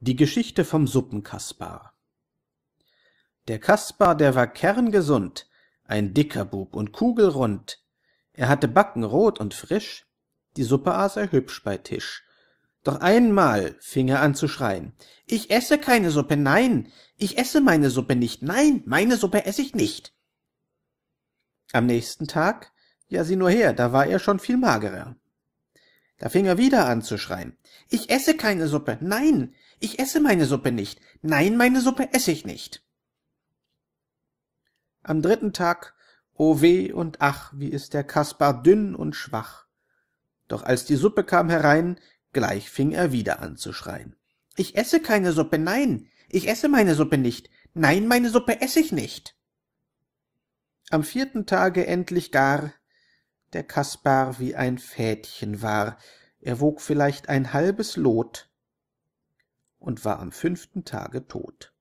Die Geschichte vom Suppenkaspar Der Kaspar, der war kerngesund, ein dicker Bub und kugelrund. Er hatte Backen rot und frisch, die Suppe aß er hübsch bei Tisch. Doch einmal fing er an zu schreien. Ich esse keine Suppe, nein, ich esse meine Suppe nicht, nein, meine Suppe esse ich nicht. Am nächsten Tag, ja sieh nur her, da war er schon viel magerer. Da fing er wieder an zu schreien. Ich esse keine Suppe. Nein, ich esse meine Suppe nicht. Nein, meine Suppe esse ich nicht. Am dritten Tag, o oh weh und ach, wie ist der Kaspar dünn und schwach. Doch als die Suppe kam herein, gleich fing er wieder an zu schreien. Ich esse keine Suppe, nein, ich esse meine Suppe nicht. Nein, meine Suppe esse ich nicht. Am vierten Tage endlich gar, der Kaspar wie ein Fädchen war, er wog vielleicht ein halbes Lot und war am fünften Tage tot.